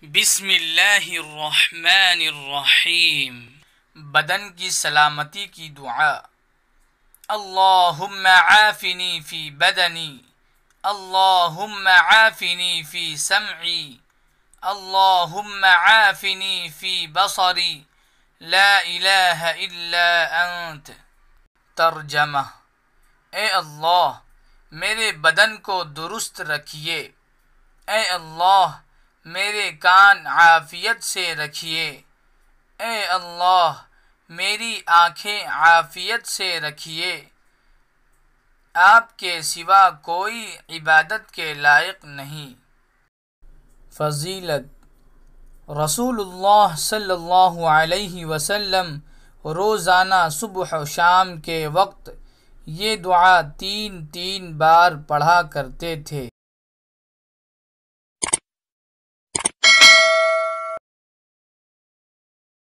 بسم الله الرحمن الرحيم بدن کی سلامتی کی دعا اللهم عافني في بدني اللهم عافني في سمعي اللهم عافني في بصري لا إله إلا أنت ترجمہ اے اللہ میرے بدن کو درست رکھیے اے اللہ میرے کان عافیت سے رکھیے اے اللہ میری آنکھیں عافیت سے رکھیے آپ کے سوا کوئی عبادت کے لائق نہیں فضیلت رسول اللہ صلی اللہ علیہ وسلم روزانہ صبح و شام کے وقت یہ دعا تین تین بار پڑھا کرتے تھے